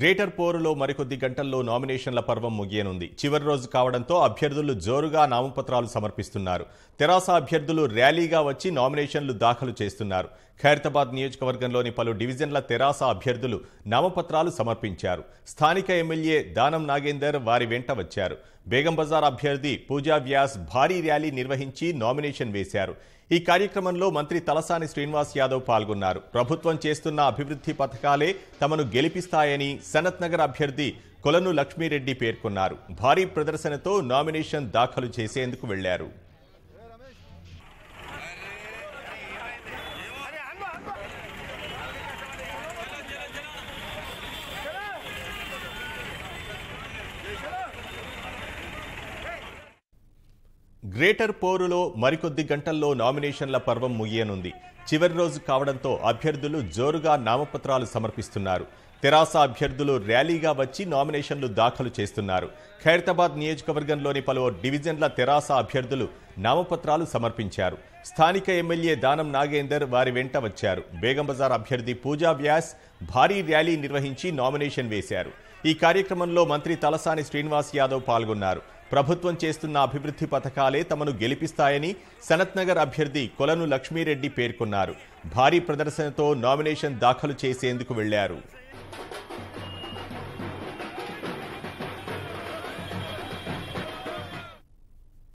greater పోరులో మరికొద్ది గంటల్లో నామినేషన్ల పర్వం ముగియనుంది చివరి రోజు కావడంతో అభ్యర్థులు జోరుగా నామపత్రాలు సమర్పిస్తున్నారు తెరాస అభ్యర్థులు ర్యాలీగా వచ్చి నామినేషన్లు దాఖలు చేస్తున్నారు ఖైరతాబాద్ నియోజకవర్గంలోని పలు డివిజన్ల తెరాస అభ్యర్థులు నామపత్రాలు సమర్పించారు స్థానిక ఎమ్మెల్యే దానం నాగేందర్ వారి వెంట వచ్చారు బేగంబజార్ అభ్యర్థి పూజా వ్యాస్ భారీ ర్యాలీ నిర్వహించి నామినేషన్ వేశారు ఈ కార్యక్రమంలో మంత్రి తలసాని శ్రీనివాస్ యాదవ్ పాల్గొన్నారు ప్రభుత్వం చేస్తున్న అభివృద్ధి పథకాలే తమను గెలిపిస్తాయని సనత్ నగర్ అభ్యర్థి కొలను లక్ష్మీరెడ్డి పేర్కొన్నారు భారీ ప్రదర్శనతో నామినేషన్ దాఖలు చేసేందుకు వెళ్లారు గ్రేటర్ పోరులో మరికొద్ది గంటల్లో నామినేషన్ల పర్వం ముగియనుంది చివరి రోజు కావడంతో అభ్యర్థులు జోరుగా నామపత్రాలు సమర్పిస్తున్నారు తెరాస అభ్యర్థులు ర్యాలీగా వచ్చి నామినేషన్లు దాఖలు చేస్తున్నారు ఖైరతాబాద్ నియోజకవర్గంలోని పలు డివిజన్ల తెరాస అభ్యర్థులు నామపత్రాలు సమర్పించారు స్థానిక ఎమ్మెల్యే దానం నాగేందర్ వారి వెంట వచ్చారు బేగంబజార్ అభ్యర్థి పూజా వ్యాస్ భారీ ర్యాలీ నిర్వహించి నామినేషన్ వేశారు ఈ కార్యక్రమంలో మంత్రి తలసాని శ్రీనివాస్ యాదవ్ పాల్గొన్నారు ప్రభుత్వం చేస్తున్న అభివృద్ధి పథకాలే తమను గెలిపిస్తాయని సనత్నగర్ అభ్యర్థి కొలను లక్ష్మీరెడ్డి పేర్కొన్నారు భారీ ప్రదర్శనతో నామినేషన్ దాఖలు చేసేందుకు వెళ్లారు